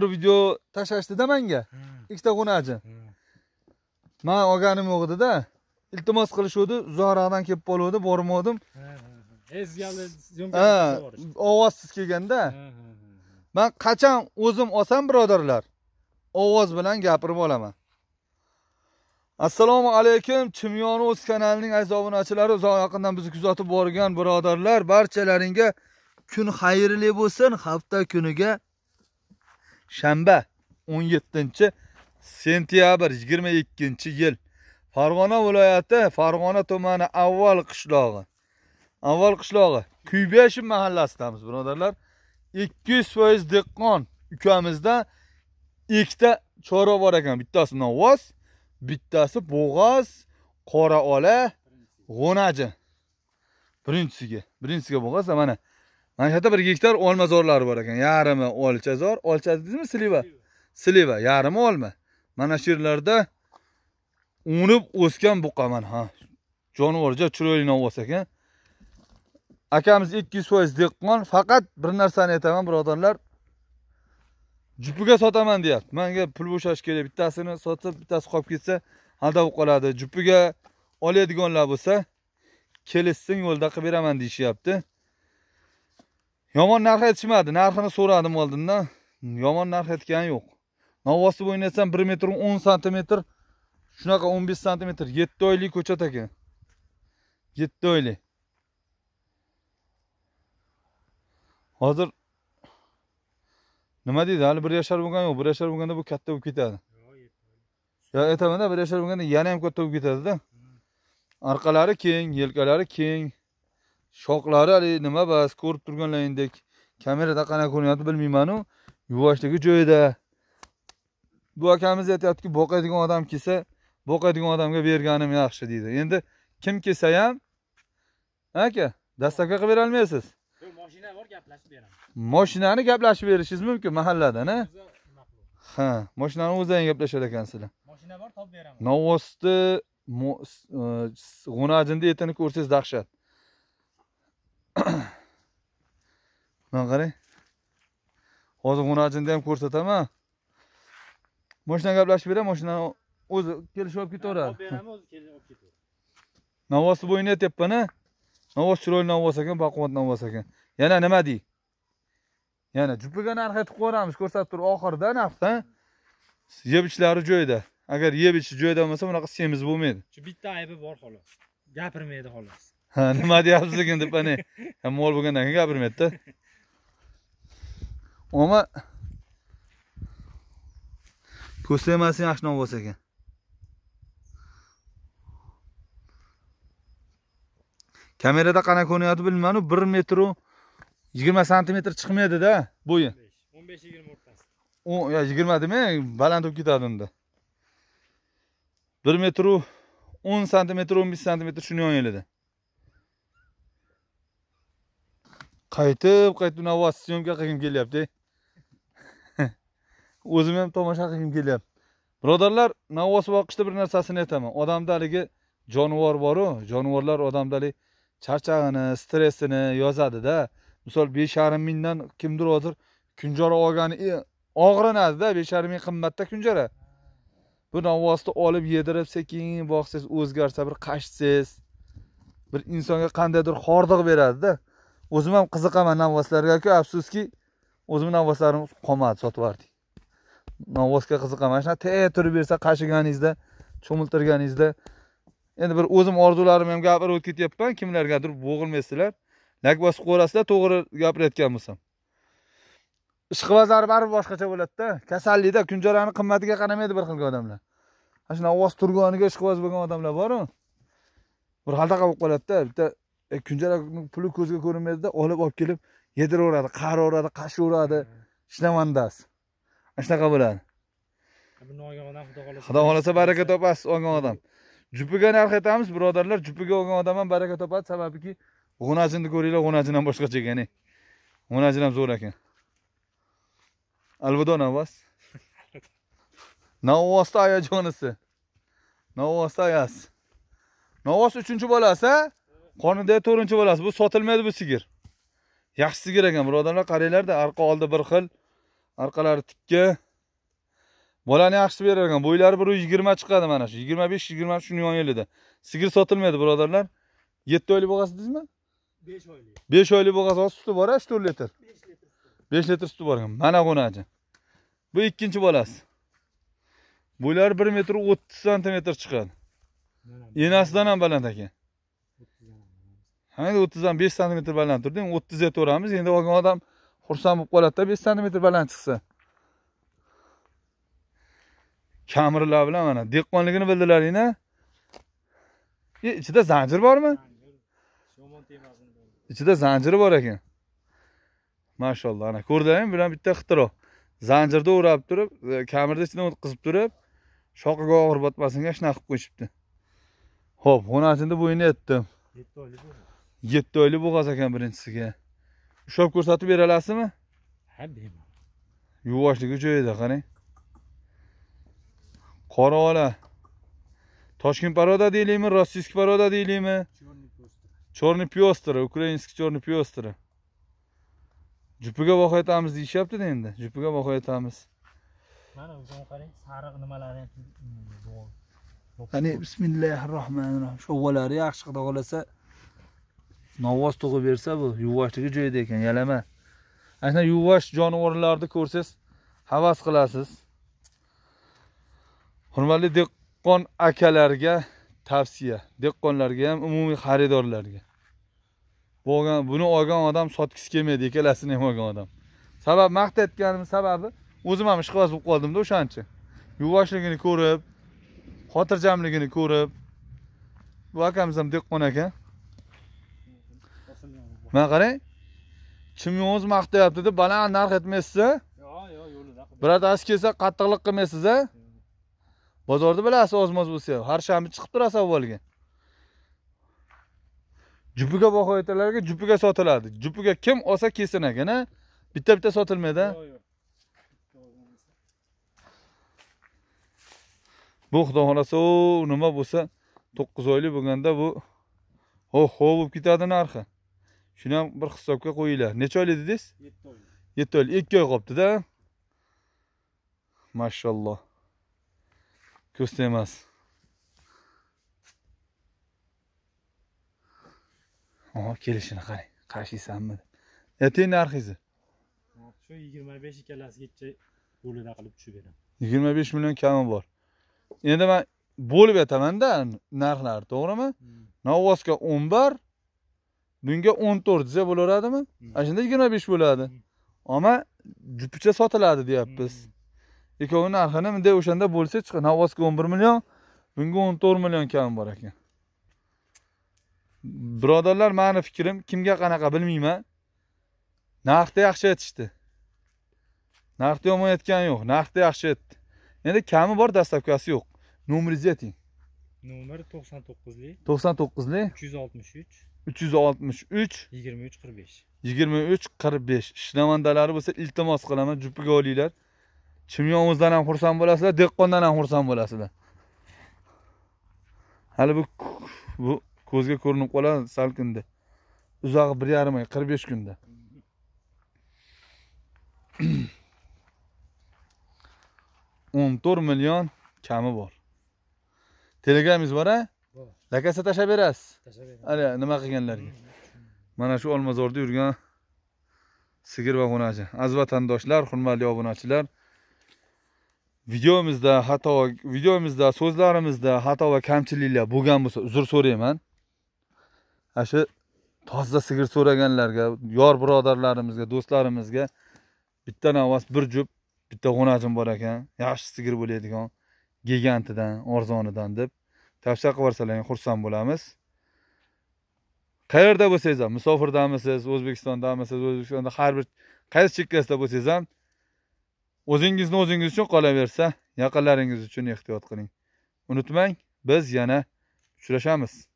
Bu video tashlashdi-da menga hmm. ikkita xunachi hmm. man olganim yo'q edi-da iltimos qilishuvdi uzoqroqdan kelib qoluvdi bormadim ha ovozsiz kelganda man qachon o'zim olsam birodarlar ovoz bilan gapirib olaman assalomu alaykum chimyoni o'z kanalining aziz obunachilari uzoq yaqindan bizni kuzatib borgan birodarlar barchalaringga kun xayrli bo'lsin hafta kuniga shanba 17 sentyabr 22 yil farg'ona viloyati farg'ona tumani avval qishlog'i avval qishlog'i kuybashin mahallasidamiz birodarlar 200% dehqon ukamizda ikkita chorva bor ekan bittasi novvoz bittasi bo'g'oz qora ola g'o'naji birinchisiga birinchisiga bo'g'oz mana mana shu yerda bir gektar olmazorlari bor ekan yarimi olchazor olcha dedingizmi sliva sliva yarimi olma mana shu yerlarda unib o'sgan buqa mana ha chiroyli chiroyliroq bo'lsa ekan akamiz ikki yuz foiz dehqon faqat bir narsani aytaman birodarlar jupiga sotaman deyapti manga pul bo'shash kerak bittasini sotib bittasi qolib ketsa hada bo'lib qoladi jupiga oladiganlar bo'lsa kelishsin yo'lda qilib beraman deyishyapti yomon narx aytishmadi narxini so'radim oldindan yomon narx aytgani yo'q novvosi o'ynatsam 1 metr 10 santimetr shunaqa 15 santimetr 7 oylik ko'chat ekan 7 oylik hozir nima deydi hali 1 yashar bo'lgan yo'q 1 yashar bo'lganda bu katta bo'lib ketadi yo aytamanda 1 yashar bo'lganda yana ham katta bo'lib ketadi-da. Hmm. orqalari keng yelkalari keng shoqlari haligi nima bas ko'rib turganlaringdek kamerada qanaqa ko'rinyapti bilmaymanu yuvoshligi joyida bu akamiz aytyaptiki boqadigan odam kelsa boqadigan odamga berganim yaxshi deydi endi kim kelsa ham aka dastavka qilib berolmaysiz moshina bor gaplashib beraman moshinani gaplashib berishingiz mumkin mahalladan a ha moshinani o'zlaring gaplashar ekansizlar moshina bor topib beraman novosti e, g'unajinni etini ko'rsangiz dahshat mana qarang hozir g'unajinni ham ko'rsataman moshinani gaplashib beraman moshinani o'zi kelishib olib ketaveradi olib beraman o'zi kelib olib ketaveradi navosi bo'yni yetyapmana navos chiroyli navos ekan baquvvat navos ekan yana nima dey yana jupiga narx aytib qo'yamiz ko'rsatib tur oxirida narxda yeb ichlari joyida agar yeb ichi joyida bo'lmasa bunaqa semiz bo'lmaydi Chu bitta aybi bor xolos gapirmaydi xolos nima deyapsiz ekan deb ani mo'l bo'lgandan keyin gapirmaydida oma ko'slamasi yaxshi nom bo'lsa ekan kamerada qanaqa ko'rinyapti bilmadim bir metru yigirma santimetr chiqmaydida bo'yi o'n besh yigirma o'rtasida yigirma demang baland bo'lib ketadi unda bir metru o'n santimetr o'n besh santimetr shuni yoninglarda qaytib qaytib navvasi syomka qilgim kelyapti o'zim ham tomosha qilgim kelyapti birodarlar navvos boqishda bir narsasini aytaman odamda haligi jonivor boru jonivorlar odamda haligi charchag'ini stressini yozadida misol besh yarim mingdan kimdir hozir kunjara olgani og'rinadida besh yarim ming qimmatda kunjara bu novvosni olib yedirib sekin boqsangiz o'zgarsa bir qashsiz. bir insonga qandaydir hordiq beradida o'zim ham qiziqaman novvoslargaku afsuski o'zimni novvoslarim qolmadi sotib yubordik novvosga qiziqaman shunaqa te turib bersa qashiganingizda cho'miltirganingizda endi bir o'zim orzularimni ham gapirib o'tib ketyapman kimlargadir bo'g'ilmaysizlar lak bosib qo'yasizlar to'g'ri gapirayotgan bo'lsam ishqibozlari baribir boshqacha bo'ladida kasallikda kunjarani qimmatiga qaramaydi bir xilga odamlar mana shu ovoz turgoniga ishqiboz bo'lgan odamlar boru bir xaltaqa bo'lib qoladida bitta E, kunjara puli ko'zga ko'rinmaydida olib olib kelib yediraveradi qaraveradi qashaveradi shinavandasi ana shunaqa bo'ladi olgan odam xudo xohlasa xudo xohlasa baraka topasiz olgan odam jupiga narx aytamiz birodarlar jupiga olgan odam ham baraka topadi sababiki g'unajinni ko'ringlar g'unajin ham boshqacha ekan g'unajin ham zo'r ekan alvido navvas navvosta ayajonisi navvosta ayasi navvos uchinchi bolasi a qonida to'rtinchi bolasi bu sotilmaydi bu sigir yaxshi sigir ekan birodarlar qaranglarda arqa oldi bir xil orqalari tikka bolani yaxshi berar ekan bo'ylari bir yigirma chiqadi mana shu yigirma besh yigirma uch million elida sigir sotilmaydi birodarlar yetti oylik bo'lg'asi deysizmi besh oylik besh oylik bo'lg'asi hozir suti bor uch to'rt litr besh litr suti bor ekan mana qo'naji bu ikkinchi bolasi bo'ylari bir metr o'ttiz santimetr chiqadi enasidan ham baland ekan endi o'ttizdan besh santimetr baland turdi endi o'ttizga to'ramiz endi olgan odam xursand bo'lib qoladida besh santimetr baland chiqsa kamirlar bilan mana dehqonligini bildilaringna e ichida zanjir bormi ichida zanjiri bor ekan mashalloh ana ko'rdingmi bular bitta ixtiro zanjirda o'rab turib e, kamirni ichidan o'tkazib turib shoqiga og'ir botmasinga shunaqa qilib qo'yishibdi ho'p xonachini bo'yini aytdim yetti oylik bo'g'az ekan birinchisiga ushlab ko'rsatib bera olasizmi ha beraman yuvoshligi joyida qarang qora ola toshkent paroda deylikmi rossiyskiy paroda deylikmi черный пестры ukrainskiy черный пестры jupiga boqayotamiz deyishyaptida endi jupiga boqayotamiz mana o'zini qarang sariq nimalari ham qani bismillahi rohmanir rohim shovvalari yaxshi xudo xohlasa novvoz tug'ib bersa bu yuvvoshligi joyida ekan yalama ana shunday yuvvosh jonivorlarni ko'rsangiz havas qilasiz hurmatli dehqon akalarga tavsiya dehqonlarga ham umumiy xaridorlarga bo'lgan buni olgan odam sotgisi kelmaydi ikkalasini ham olgan odam sabab maqta sababi o'zim ham ishqibaz bo'lib qoldimda o'shancha yuvoshligini ko'rib xotirjamligini ko'rib bu akamiz ham dehqon ekan mana qarang chimyongiz maqtayapti deb baland narx aytmaysiz a yo'q yo'q yo'lida birodasi kelsa qattiqlik qilmaysiz a bozorni bilasiz oz moz bo'lsa ham har shanba chiqib turasiz avvalgi jupiga baho aytalarga jupiga sotiladi jupiga kim olsa kelsin ekan a bitta bitta sotilmaydi a bu xudo xohlasa nima bo'lsa to'qqiz oylik bo'lganda bu ho ho bo'lib ketadi narxi shuni ham bir hisobga qo'yinglar necha oylik dedingiz yetti oylik yetti oylik ikki oy qolibdida mashalloh ko'sta emas o kelishini qarang qarshiysanmi ayting narxingizni shu yigirma besh ikkalasigacha bo'lida qilib tushib beraman yigirma besh million kami bor endi man bo'lib aytamanda narxlarni to'g'rimi hmm. novvosga o'n bir bunga 14 desa bo'laveradimi ana mm. shunda 25 bo'ladi ammo jupicha sotiladi deyapmiz mm. ikkovini narxini bunday o'shanda bo'lsa o'n 11 million bunga 14 million kam bor ekan birodarlar mani fikrim kimga qanaqa bilmayman narxda yaxshi aytishdi narxda yomon aytgani yo'q narxda yaxshi aytdi endi kami bor dastavkasi yo'q nomeringizni ayting nomer to'qson to'qqizlik to'qson to'qqizlik uch yuz oltmish uch 363 23 45. 23 45. Shinavandalari bo'lsa iltimos qilaman, jupiga olinglar. Chimyonimizdan ham xursand bo'lasizlar, dehqondan ham xursand bo'lasizlar. Hali bu bu ko'zga ko'rinib qoladi salkinda. Uzog'i 1.5 oy, 45 kunda. o'n to'rt million kami bor telegramingiz bor a zakasa tashlab berasiz hali nima qilganlarga hmm. mana shu olmazorda yurgan sigir va g'unachi aziz vatandoshlar hurmatli obunachilar videomizda xato videomizda so'zlarimizda xato va kamchiliklar bo'lgan bo'lsa uzr so'rayman ana shu toza sigir so'raganlarga yor birodarlarimizga do'stlarimizga bitta navas bir juft bitta g'unajim bor ekan yaxshi sigir bo'ladigan gigantidan arzonidan deb tavsiya qilibyuborsalar xursand bo'lamiz qayerda bo'lsangiz ham musofirdamisiz o'zbekistondamisiz o'zbekistonda har bir qaysi chekkasida bo'lsangiz ham o'zingizni o'zingiz uchun qolaversa yaqinlaringiz uchun ehtiyot qiling unutmang biz yana uchrashamiz